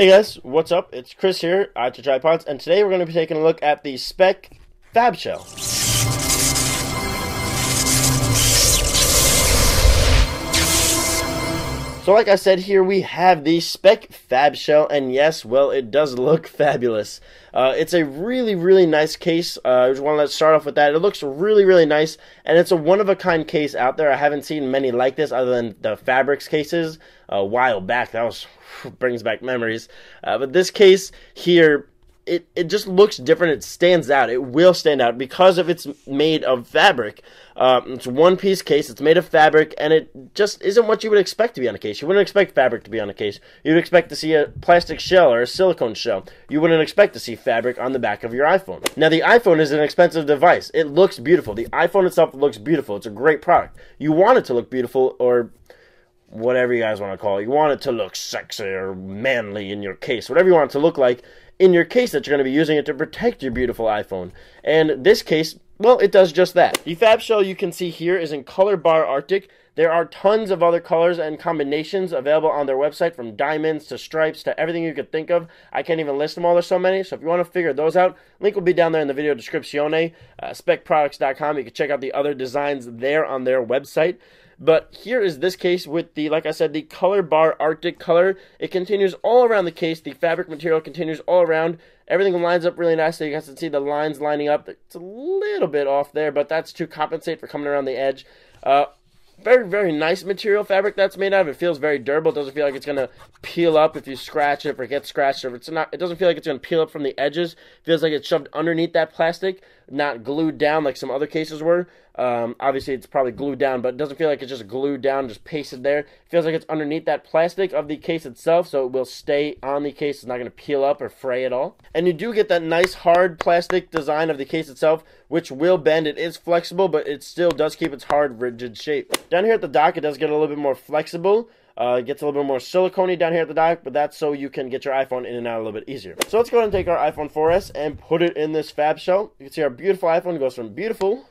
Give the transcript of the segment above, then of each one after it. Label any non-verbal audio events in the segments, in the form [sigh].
Hey guys, what's up? It's Chris here at the Tripods, and today we're going to be taking a look at the Spec Fab Show. So like I said, here we have the Spec Fab Shell, and yes, well, it does look [laughs] fabulous. Uh, it's a really, really nice case. Uh, I just want to start off with that. It looks really, really nice, and it's a one-of-a-kind case out there. I haven't seen many like this other than the Fabrics cases a while back. That was [sighs] brings back memories. Uh, but this case here it, it just looks different. It stands out. It will stand out because of it's made of fabric. Um, it's one piece case. It's made of fabric, and it just isn't what you would expect to be on a case. You wouldn't expect fabric to be on a case. You'd expect to see a plastic shell or a silicone shell. You wouldn't expect to see fabric on the back of your iPhone. Now, the iPhone is an expensive device. It looks beautiful. The iPhone itself looks beautiful. It's a great product. You want it to look beautiful or whatever you guys want to call it. You want it to look sexy or manly in your case, whatever you want it to look like in your case that you're going to be using it to protect your beautiful iPhone. And this case, well, it does just that. The fab shell you can see here is in color bar Arctic. There are tons of other colors and combinations available on their website from diamonds to stripes to everything you could think of. I can't even list them all, there's so many. So if you want to figure those out, link will be down there in the video description. Uh, specproducts.com. You can check out the other designs there on their website. But here is this case with the, like I said, the color bar Arctic color. It continues all around the case. The fabric material continues all around. Everything lines up really nicely. You guys can see the lines lining up. It's a little bit off there, but that's to compensate for coming around the edge. Uh, very, very nice material fabric that's made out of. It feels very durable. It doesn't feel like it's gonna peel up if you scratch it or get scratched. Or it's not. It doesn't feel like it's gonna peel up from the edges. It feels like it's shoved underneath that plastic not glued down like some other cases were. Um, obviously, it's probably glued down, but it doesn't feel like it's just glued down, just pasted there. It feels like it's underneath that plastic of the case itself, so it will stay on the case. It's not going to peel up or fray at all. And you do get that nice hard plastic design of the case itself, which will bend. It is flexible, but it still does keep its hard, rigid shape. Down here at the dock, it does get a little bit more flexible. Uh, it gets a little bit more silicone down here at the dock, but that's so you can get your iPhone in and out a little bit easier. So let's go ahead and take our iPhone 4S and put it in this fab shell. You can see our beautiful iPhone goes from beautiful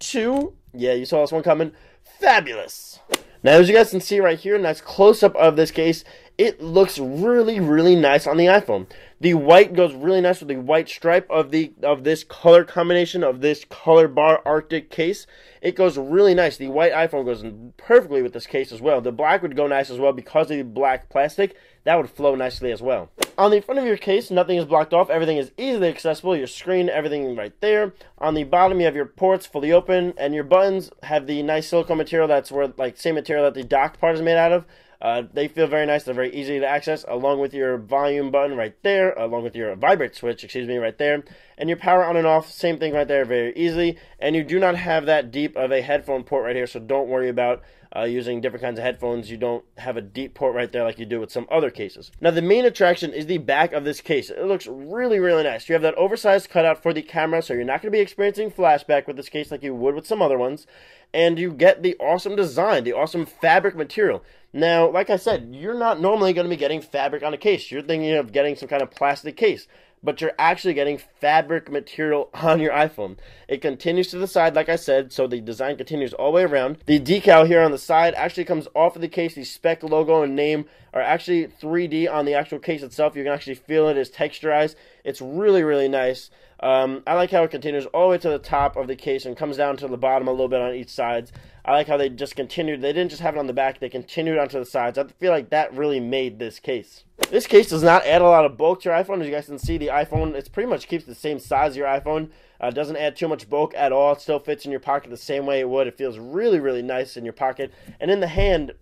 to, yeah, you saw this one coming, fabulous. Now, as you guys can see right here, nice close-up of this case, it looks really, really nice on the iPhone. The white goes really nice with the white stripe of the of this color combination of this color bar Arctic case. It goes really nice. The white iPhone goes perfectly with this case as well. The black would go nice as well because of the black plastic. That would flow nicely as well. On the front of your case, nothing is blocked off. Everything is easily accessible. Your screen, everything right there. On the bottom, you have your ports fully open, and your buttons have the nice silicone material that's where like same material that the dock part is made out of. Uh, they feel very nice. They're very easy to access, along with your volume button right there, along with your vibrate switch, excuse me, right there, and your power on and off, same thing right there, very easily. And you do not have that deep of a headphone port right here, so don't worry about uh, using different kinds of headphones, you don't have a deep port right there like you do with some other cases. Now, the main attraction is the back of this case. It looks really, really nice. You have that oversized cutout for the camera, so you're not going to be experiencing flashback with this case like you would with some other ones. And you get the awesome design, the awesome fabric material. Now, like I said, you're not normally going to be getting fabric on a case. You're thinking of getting some kind of plastic case but you're actually getting fabric material [laughs] on your iPhone. It continues to the side, like I said, so the design continues all the way around. The decal here on the side actually comes off of the case, the spec logo and name are actually 3D on the actual case itself. You can actually feel It's texturized. It's really, really nice. Um, I like how it continues all the way to the top of the case and comes down to the bottom a little bit on each side. I like how they just continued. They didn't just have it on the back. They continued onto the sides. I feel like that really made this case. This case does not add a lot of bulk to your iPhone. As you guys can see, the iPhone, it pretty much keeps the same size of your iPhone. Uh, doesn't add too much bulk at all. It still fits in your pocket the same way it would. It feels really, really nice in your pocket. And in the hand,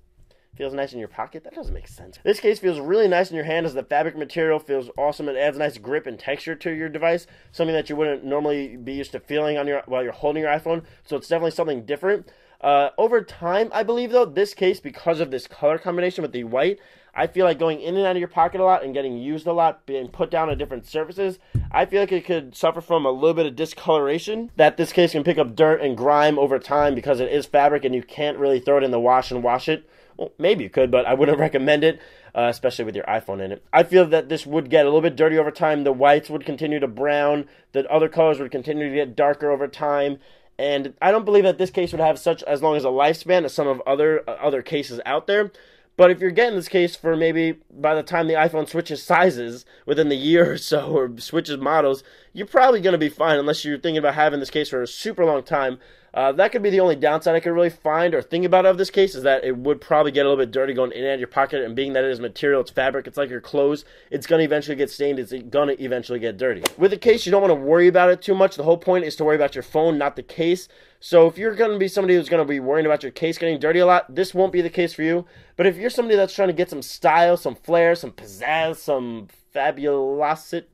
feels nice in your pocket. That doesn't make sense. This case feels really nice in your hand as the fabric material feels awesome. It adds nice grip and texture to your device, something that you wouldn't normally be used to feeling on your while you're holding your iPhone. So it's definitely something different. Uh, over time, I believe though, this case because of this color combination with the white, I feel like going in and out of your pocket a lot and getting used a lot, being put down on different surfaces. I feel like it could suffer from a little bit of discoloration. That this case can pick up dirt and grime over time because it is fabric and you can't really throw it in the wash and wash it. Well, maybe you could, but I wouldn't [laughs] recommend it, uh, especially with your iPhone in it. I feel that this would get a little bit dirty over time. The whites would continue to brown, the other colors would continue to get darker over time. And I don't believe that this case would have such as long as a lifespan as some of other uh, other cases out there. But if you're getting this case for maybe by the time the iPhone switches sizes within the year [laughs] or so or switches models, you're probably going to be fine unless you're thinking about having this case for a super long time. Uh, that could be the only downside I could really find or think about of this case is that it would probably get a little bit dirty going in and out of your pocket. And being that it is material, it's fabric, it's like your clothes, it's going to eventually get stained, it's going to eventually get dirty. With the case, you don't want to worry about it too much. The whole point is to worry about your phone, not the case. So if you're going to be somebody who's going to be worrying about your case getting dirty a lot, this won't be the case for you. But if you're somebody that's trying to get some style, some flair, some pizzazz, some fabulosity,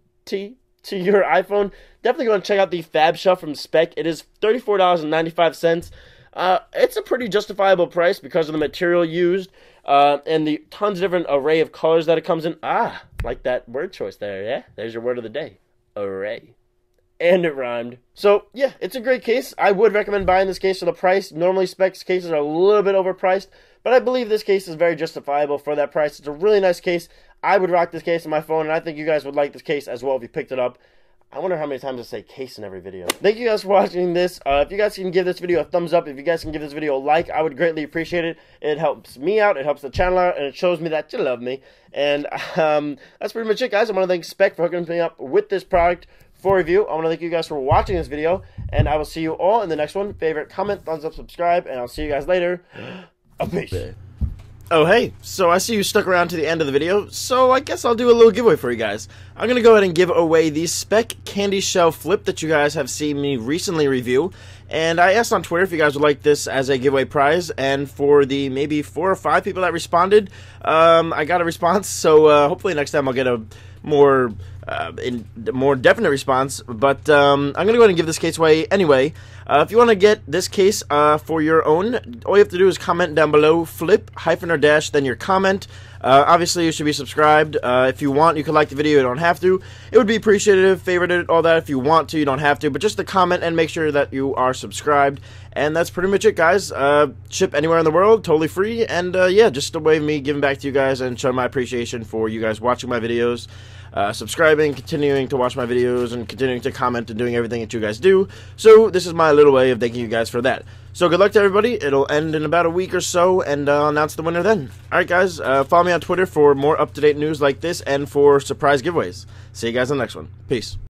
to your iPhone, definitely go and check out the Fab Shell from Spec. It is $34.95. Uh, it's a pretty justifiable price because of the material used uh, and the tons of different array of colors that it comes in. Ah, like that word choice there, yeah? There's your word of the day array. And it rhymed. So, yeah, it's a great case. I would recommend buying this case for the price. Normally, Specs cases are a little bit overpriced, but I believe this case is very justifiable for that price. It's a really nice case. I would rock this case on my phone, and I think you guys would like this case as well if you picked it up. I wonder how many times I say case in every video. Thank you guys for watching this. Uh, if you guys can give this video a thumbs up, if you guys can give this video a like, I would greatly appreciate it. It helps me out, it helps the channel out, and it shows me that you love me. And um, that's pretty much it, guys. I want to thank Spec for hooking me up with this product for review. I want to thank you guys for watching this video, and I will see you all in the next one. Favorite, comment, thumbs up, subscribe, and I'll see you guys later. [gasps] peace. Oh hey, so I see you stuck around to the end of the video, so I guess I'll do a little giveaway for you guys. I'm gonna go ahead and give away the Spec Candy Shell Flip that you guys have seen me recently review, and I asked on Twitter if you guys would like this as a giveaway prize, and for the maybe four or five people that responded, um, I got a response, [laughs] so uh, hopefully next time I'll get a more uh, in more definite response. But um, I'm going to go ahead and give this case away anyway. Uh, if you want to get this case uh, for your own, all you have to do is comment down below, flip, hyphen, or dash, then your comment. Uh, obviously, you should be subscribed. Uh, if you want, you can like the video. You don't have to. It would be appreciative, favorite it, all that. If you want to, you don't have to. But just the comment and make sure that you are subscribed. And that's pretty much it, guys. Uh, ship anywhere in the world, totally free. And yeah, just a way of me giving back to you guys and showing my appreciation for you guys watching my videos uh, subscribing, continuing to watch my videos, and continuing to comment and doing everything that you guys do. So this is my little way of thanking you guys for that. So good luck to everybody. It'll end in about a week or so, and I'll announce the winner then. All right, guys, uh, follow me on Twitter for more up-to-date news like this and for surprise giveaways. See you guys in the next one. Peace.